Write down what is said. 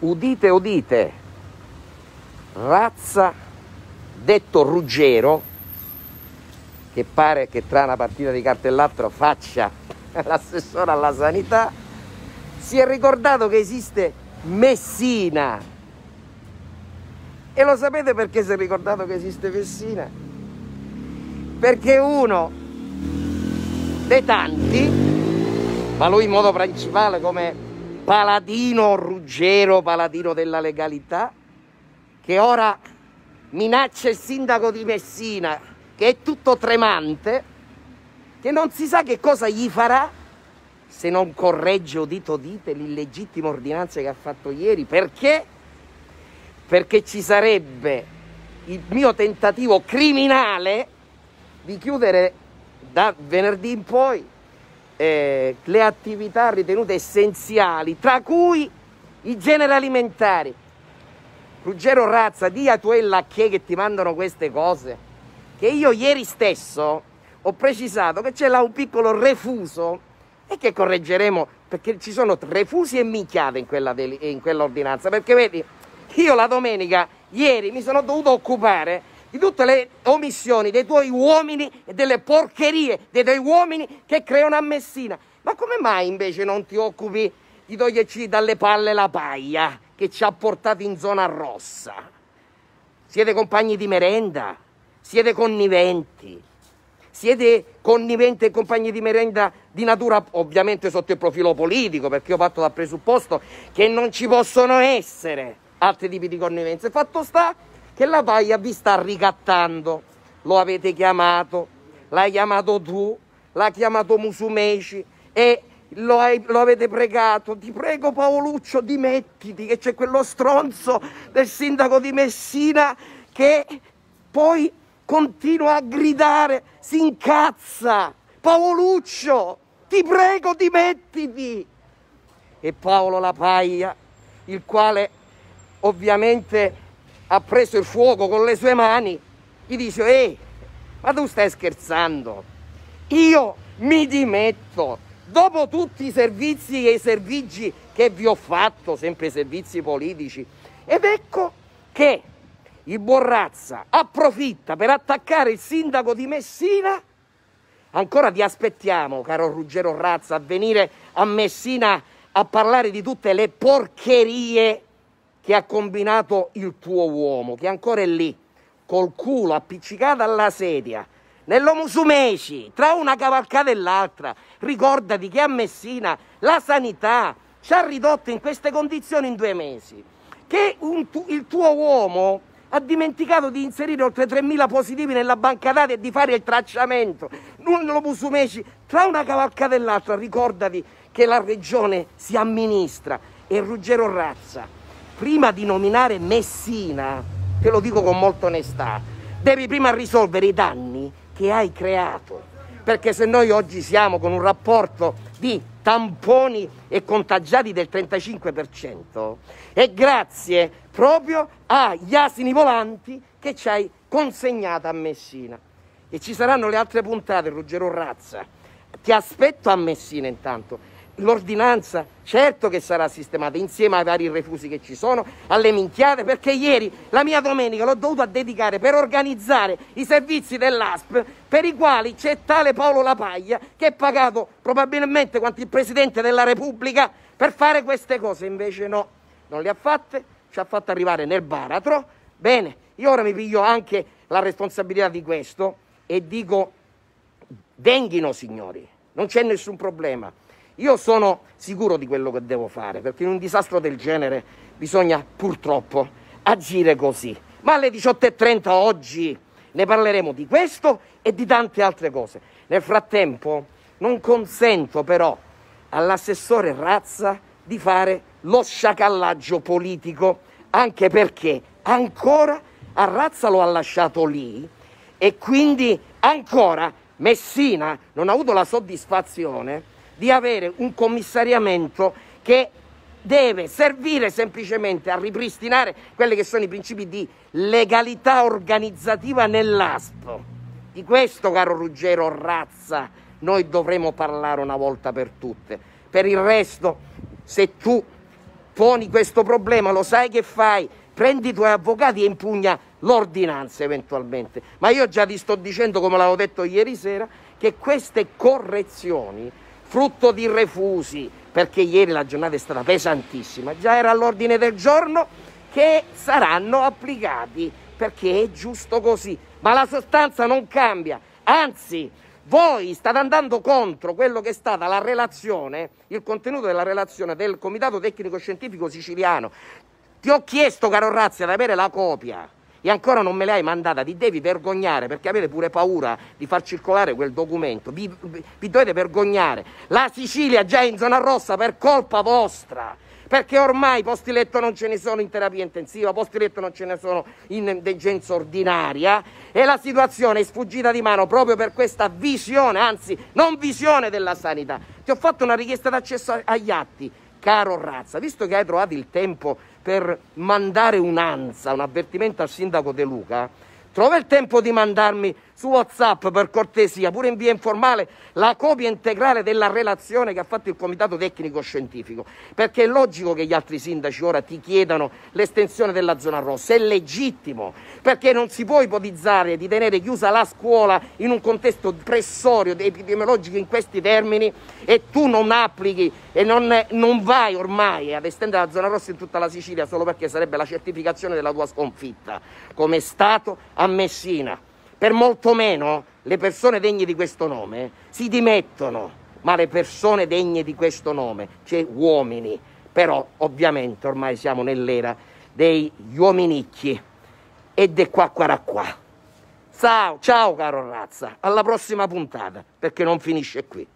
udite udite, razza detto Ruggero, che pare che tra una partita di carte e l'altra faccia l'assessore alla sanità, si è ricordato che esiste Messina. E lo sapete perché si è ricordato che esiste Messina? Perché uno dei tanti, ma lui in modo principale come paladino Ruggero, paladino della legalità, che ora minaccia il sindaco di Messina, che è tutto tremante, che non si sa che cosa gli farà se non corregge udito dite l'illegittima ordinanza che ha fatto ieri. Perché? Perché ci sarebbe il mio tentativo criminale di chiudere da venerdì in poi eh, le attività ritenute essenziali, tra cui i generi alimentari. Ruggero Razza, di tu tuoi la che ti mandano queste cose. Che io ieri stesso ho precisato che c'è là un piccolo refuso e che correggeremo perché ci sono refusi e minchiate in, quella deli- in quell'ordinanza. Perché vedi, io la domenica, ieri, mi sono dovuto occupare di tutte le omissioni dei tuoi uomini e delle porcherie dei tuoi uomini che creano a Messina. Ma come mai invece non ti occupi di toglierci dalle palle la paglia che ci ha portato in zona rossa? Siete compagni di merenda? Siete conniventi? Siete conniventi e compagni di merenda di natura ovviamente sotto il profilo politico, perché io parto dal presupposto che non ci possono essere altri tipi di connivenze. Fatto sta che la paglia vi sta ricattando. Lo avete chiamato, l'hai chiamato tu, l'ha chiamato Musumeci e lo, hai, lo, avete pregato, ti prego Paoluccio dimettiti che c'è quello stronzo del sindaco di Messina che poi continua a gridare, si incazza, Paoluccio ti prego dimettiti e Paolo La Paglia il quale ovviamente ha preso il fuoco con le sue mani, gli dice, ehi, ma tu stai scherzando? Io mi dimetto. Dopo tutti i servizi e i servigi che vi ho fatto, sempre i servizi politici, ed ecco che il Borrazza approfitta per attaccare il sindaco di Messina. Ancora vi aspettiamo, caro Ruggero Razza, a venire a Messina a parlare di tutte le porcherie che ha combinato il tuo uomo, che ancora è lì, col culo appiccicato alla sedia, nell'omusumeci, tra una cavalcata e l'altra. Ricordati che a Messina la sanità ci ha ridotto in queste condizioni in due mesi, che tu, il tuo uomo ha dimenticato di inserire oltre 3.000 positivi nella banca dati e di fare il tracciamento. Nell'omusumeci, tra una cavalcata e l'altra, ricordati che la regione si amministra e Ruggero Razza prima di nominare Messina, te lo dico con molta onestà, devi prima risolvere i danni che hai creato. Perché se noi oggi siamo con un rapporto di tamponi e contagiati del 35%, è grazie proprio agli asini volanti che ci hai consegnato a Messina. E ci saranno le altre puntate, Ruggero Razza. Ti aspetto a Messina intanto l'ordinanza certo che sarà sistemata insieme ai vari refusi che ci sono, alle minchiate, perché ieri la mia domenica l'ho dovuta dedicare per organizzare i servizi dell'ASP per i quali c'è tale Paolo Lapaglia che è pagato probabilmente quanto il Presidente della Repubblica per fare queste cose, invece no, non le ha fatte, ci ha fatto arrivare nel baratro, bene, io ora mi piglio anche la responsabilità di questo e dico venghino signori, non c'è nessun problema. Io sono sicuro di quello che devo fare, perché in un disastro del genere bisogna purtroppo agire così. Ma alle 18.30 oggi ne parleremo di questo e di tante altre cose. Nel frattempo non consento però all'assessore Razza di fare lo sciacallaggio politico, anche perché ancora a Razza lo ha lasciato lì e quindi ancora Messina non ha avuto la soddisfazione di avere un commissariamento che deve servire semplicemente a ripristinare quelli che sono i principi di legalità organizzativa nell'ASP. Di questo, caro Ruggero Razza, noi dovremo parlare una volta per tutte. Per il resto, se tu poni questo problema, lo sai che fai, prendi i tuoi avvocati e impugna l'ordinanza eventualmente. Ma io già ti sto dicendo, come l'avevo detto ieri sera, che queste correzioni frutto di refusi, perché ieri la giornata è stata pesantissima, già era all'ordine del giorno che saranno applicati, perché è giusto così, ma la sostanza non cambia, anzi voi state andando contro quello che è stata la relazione, il contenuto della relazione del Comitato Tecnico Scientifico Siciliano. Ti ho chiesto, caro Razzi, di avere la copia e ancora non me l'hai mandata, vi devi vergognare perché avete pure paura di far circolare quel documento, vi, vi, vi dovete vergognare. La Sicilia già è in zona rossa per colpa vostra perché ormai posti letto non ce ne sono in terapia intensiva, posti letto non ce ne sono in degenza ordinaria e la situazione è sfuggita di mano proprio per questa visione, anzi non visione della sanità. Ti ho fatto una richiesta d'accesso agli atti, caro Razza, visto che hai trovato il tempo per mandare un'anza, un avvertimento al sindaco De Luca, trova il tempo di mandarmi su WhatsApp per cortesia, pure in via informale, la copia integrale della relazione che ha fatto il Comitato Tecnico Scientifico, perché è logico che gli altri sindaci ora ti chiedano l'estensione della zona rossa, è legittimo, perché non si può ipotizzare di tenere chiusa la scuola in un contesto pressorio epidemiologico in questi termini e tu non applichi e non, non vai ormai ad estendere la zona rossa in tutta la Sicilia solo perché sarebbe la certificazione della tua sconfitta come Stato a Messina. Per molto meno le persone degne di questo nome si dimettono, ma le persone degne di questo nome, cioè uomini, però ovviamente ormai siamo nell'era degli uominicchi ed è qua qua qua. Ciao, ciao caro razza, alla prossima puntata, perché non finisce qui.